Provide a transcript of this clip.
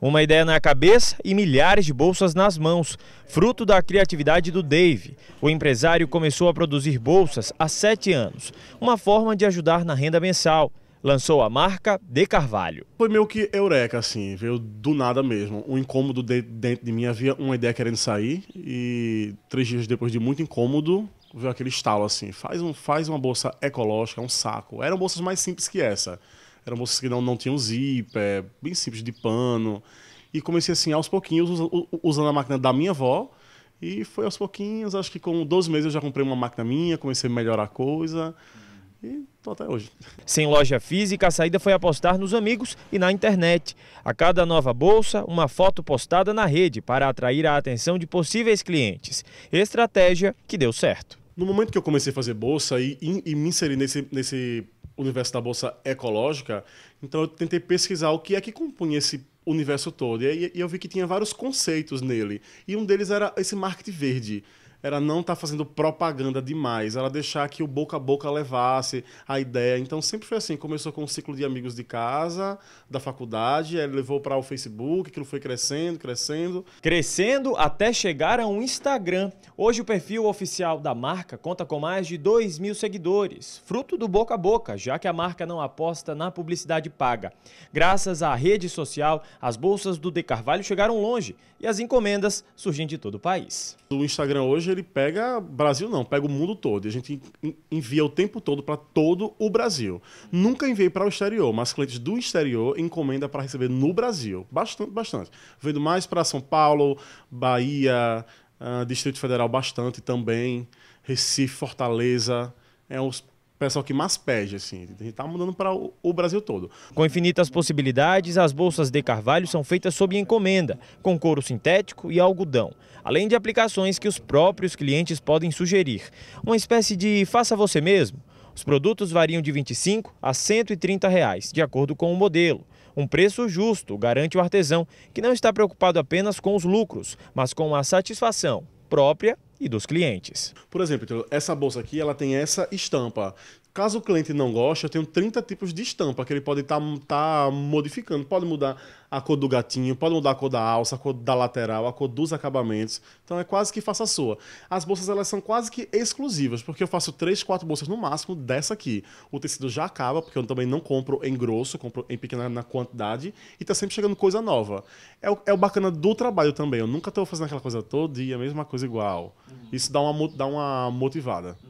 Uma ideia na cabeça e milhares de bolsas nas mãos, fruto da criatividade do Dave. O empresário começou a produzir bolsas há sete anos, uma forma de ajudar na renda mensal. Lançou a marca De Carvalho. Foi meio que eureka, assim, veio do nada mesmo. Um incômodo dentro de mim, havia uma ideia querendo sair e três dias depois de muito incômodo, veio aquele estalo assim, faz, um, faz uma bolsa ecológica, um saco. Eram bolsas mais simples que essa. Eram bolsas que não, não tinham zíper, é, bem simples, de pano. E comecei assim, aos pouquinhos, usando a máquina da minha avó. E foi aos pouquinhos, acho que com 12 meses eu já comprei uma máquina minha, comecei a melhorar a coisa. E tô até hoje. Sem loja física, a saída foi apostar nos amigos e na internet. A cada nova bolsa, uma foto postada na rede para atrair a atenção de possíveis clientes. Estratégia que deu certo. No momento que eu comecei a fazer bolsa e, e, e me inseri nesse, nesse universo da bolsa ecológica, então eu tentei pesquisar o que é que compunha esse universo todo. E, e eu vi que tinha vários conceitos nele. E um deles era esse marketing verde era não estar tá fazendo propaganda demais, era deixar que o boca a boca levasse a ideia. Então sempre foi assim, começou com um ciclo de amigos de casa, da faculdade, aí levou para o Facebook, aquilo foi crescendo, crescendo, crescendo até chegar a um Instagram. Hoje o perfil oficial da marca conta com mais de 2 mil seguidores, fruto do boca a boca, já que a marca não aposta na publicidade paga. Graças à rede social, as bolsas do De Carvalho chegaram longe e as encomendas surgem de todo o país. O Instagram hoje hoje ele pega Brasil não, pega o mundo todo. A gente envia o tempo todo para todo o Brasil. Nunca enviei para o exterior, mas clientes do exterior encomenda para receber no Brasil, bastante, bastante. Vendo mais para São Paulo, Bahia, uh, Distrito Federal bastante também, Recife, Fortaleza, é os pessoal que mais pede, assim. A gente está mudando para o Brasil todo. Com infinitas possibilidades, as bolsas de carvalho são feitas sob encomenda, com couro sintético e algodão, além de aplicações que os próprios clientes podem sugerir. Uma espécie de faça você mesmo. Os produtos variam de 25 a 130 reais, de acordo com o modelo. Um preço justo garante o artesão, que não está preocupado apenas com os lucros, mas com a satisfação própria e dos clientes. Por exemplo, essa bolsa aqui, ela tem essa estampa. Caso o cliente não goste, eu tenho 30 tipos de estampa que ele pode estar tá, tá modificando. Pode mudar a cor do gatinho, pode mudar a cor da alça, a cor da lateral, a cor dos acabamentos. Então é quase que faça a sua. As bolsas elas são quase que exclusivas, porque eu faço 3, 4 bolsas no máximo dessa aqui. O tecido já acaba, porque eu também não compro em grosso, compro em pequena na quantidade e tá sempre chegando coisa nova. É o, é o bacana do trabalho também. Eu nunca estou fazendo aquela coisa todo dia, a mesma coisa igual. Uhum. Isso dá uma, dá uma motivada.